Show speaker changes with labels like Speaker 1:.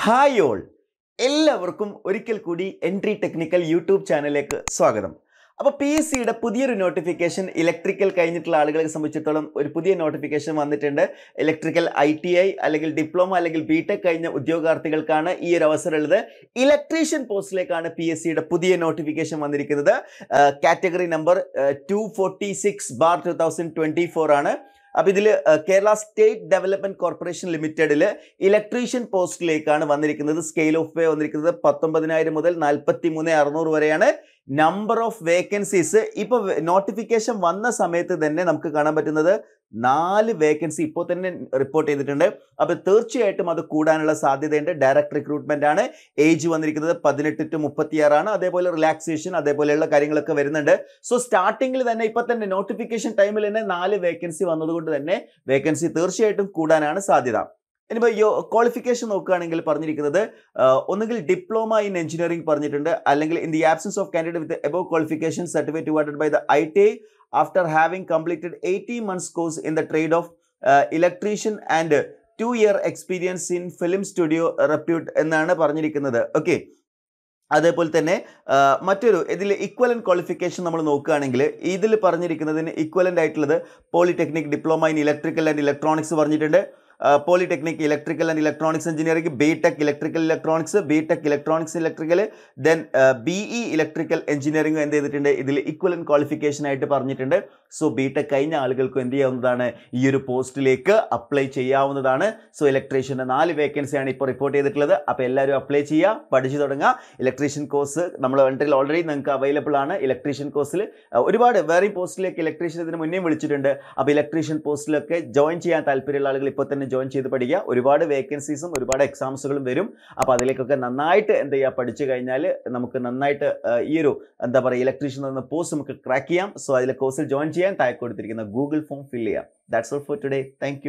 Speaker 1: hi all എല്ലാവർക്കും ഒരിക്കൽ കൂടി എൻട്രി ടെക്നിക്കൽ യൂട്യൂബ് ചാനലിലേക്ക് സ്വാഗതം അപ്പോൾ പി എസ് സിയുടെ പുതിയൊരു നോട്ടിഫിക്കേഷൻ ഇലക്ട്രിക്കൽ കഴിഞ്ഞിട്ടുള്ള ആളുകളെ സംബന്ധിച്ചിടത്തോളം ഒരു പുതിയ നോട്ടിഫിക്കേഷൻ വന്നിട്ടുണ്ട് ഇലക്ട്രിക്കൽ ഐ ടി ഐ അല്ലെങ്കിൽ ഡിപ്ലോമ അല്ലെങ്കിൽ ബി ടെക് കഴിഞ്ഞ ഉദ്യോഗാർത്ഥികൾക്കാണ് ഈ ഒരു ഉള്ളത് ഇലക്ട്രീഷ്യൻ പോസ്റ്റിലേക്കാണ് പി എസ് സിയുടെ പുതിയ നോട്ടിഫിക്കേഷൻ വന്നിരിക്കുന്നത് category number two forty six bar two thousand twenty four ആണ് അപ്പോൾ ഇതിൽ കേരള സ്റ്റേറ്റ് ഡെവലപ്മെന്റ് കോർപ്പറേഷൻ ലിമിറ്റഡിൽ ഇലക്ട്രീഷ്യൻ പോസ്റ്റിലേക്കാണ് വന്നിരിക്കുന്നത് സ്കെയിൽ ഓഫ് പേ വന്നിരിക്കുന്നത് പത്തൊമ്പതിനായിരം മുതൽ നാൽപ്പത്തി മൂന്ന് അറുന്നൂറ് വരെയാണ് നമ്പർ ഓഫ് വേക്കൻസീസ് ഇപ്പോൾ നോട്ടിഫിക്കേഷൻ വന്ന സമയത്ത് തന്നെ നമുക്ക് കാണാൻ പറ്റുന്നത് നാല് വേക്കൻസി ഇപ്പോൾ തന്നെ റിപ്പോർട്ട് ചെയ്തിട്ടുണ്ട് അപ്പോൾ തീർച്ചയായിട്ടും അത് കൂടാനുള്ള സാധ്യതയുണ്ട് ഡയറക്ട് റിക്രൂട്ട്മെൻ്റ് ആണ് ഏജ് വന്നിരിക്കുന്നത് പതിനെട്ട് ടു മുപ്പത്തിയാറാണ് അതേപോലെ റിലാക്സേഷൻ അതേപോലെയുള്ള കാര്യങ്ങളൊക്കെ വരുന്നുണ്ട് സോ സ്റ്റാർട്ടിങ്ങിൽ തന്നെ ഇപ്പോൾ തന്നെ നോട്ടിഫിക്കേഷൻ ടൈമിൽ തന്നെ നാല് വേക്കൻസി വന്നതുകൊണ്ട് തന്നെ വേക്കൻസി തീർച്ചയായിട്ടും കൂടാനാണ് സാധ്യത ഇനിയിപ്പോൾ യോ ക്വാളിഫിക്കേഷൻ നോക്കുകയാണെങ്കിൽ പറഞ്ഞിരിക്കുന്നത് ഒന്നുകിൽ ഡിപ്ലോമ ഇൻ എഞ്ചിനീയറിംഗ് പറഞ്ഞിട്ടുണ്ട് അല്ലെങ്കിൽ in the absence of candidate with above qualification certificate awarded by the I T after having completed eighteen months course in the trade of electrician and two year experience in film studio repute എന്നാണ് പറഞ്ഞിരിക്കുന്നത് okay അതേപോലെ തന്നെ മറ്റൊരു ഇതിൽ ഇക്വലൻ qualification നമ്മൾ നോക്കുകയാണെങ്കിൽ ഇതിൽ പറഞ്ഞിരിക്കുന്നതിന് ഇക്വലൻ്റ് ആയിട്ടുള്ളത് polytechnic diploma in electrical and electronics പറഞ്ഞിട്ടുണ്ട് polytechnic electrical and electronics engineering B tech electrical electronics B tech electronics electrical then B E electrical engineering എന്ത് ചെയ്തിട്ടുണ്ട് ഇതിൽ ഇക്വലൻ ക്വാളിഫിക്കേഷൻ ആയിട്ട് പറഞ്ഞിട്ടുണ്ട് സോ ബി ടെക് കഴിഞ്ഞ ആളുകൾക്കും എന്ത് ചെയ്യാവുന്നതാണ് ഈ ഒരു പോസ്റ്റിലേക്ക് അപ്ലൈ ചെയ്യാവുന്നതാണ് സോ ഇലക്ട്രീഷ്യൻ്റെ നാല് വേക്കൻസിയാണ് ഇപ്പോൾ റിപ്പോർട്ട് ചെയ്തിട്ടുള്ളത് അപ്പോൾ എല്ലാവരും അപ്ലൈ ചെയ്യുക പഠിച്ചു തുടങ്ങുക ഇലക്ട്രീഷ്യൻ കോഴ്സ് നമ്മൾ വെണ്ടറിൽ ഓൾറെഡി നിങ്ങൾക്ക് അവൈലബിൾ ആണ് ഇലക്ട്രീഷ്യൻ കോഴ്സിൽ ഒരുപാട് വേറെ പോസ്റ്റിലേക്ക് ഇലക്ട്രീഷ്യൻ ഇതിന് മുന്നേ വിളിച്ചിട്ടുണ്ട് അപ്പോൾ ഇലക്ട്രീഷ്യൻ പോസ്റ്റിലൊക്കെ ജോയിൻ ചെയ്യാൻ താല്പര്യമുള്ള ആളുകൾ ഇപ്പോൾ തന്നെ ജോയിൻ ചെയ്ത് പഠിക്കുക ഒരുപാട് വേക്കൻസീസും ഒരുപാട് എക്സാംസുകളും വരും അപ്പോൾ അതിലേക്കൊക്കെ നന്നായിട്ട് എന്ത് ചെയ്യുക പഠിച്ചു കഴിഞ്ഞാൽ നമുക്ക് നന്നായിട്ട് ഈ ഒരു എന്താ പറയുക ഇലക്ട്രീഷ്യൻ എന്ന പോസ്റ്റ് നമുക്ക് ക്രാക്ക് ചെയ്യാം സോ അതിലെ കോഴ്സിൽ ജോയിൻ ചെയ്യാൻ താഴെ കൊടുത്തിരിക്കുന്ന ഗൂഗിൾ ഫോം ഫില്ല് ചെയ്യാം that's all for today thank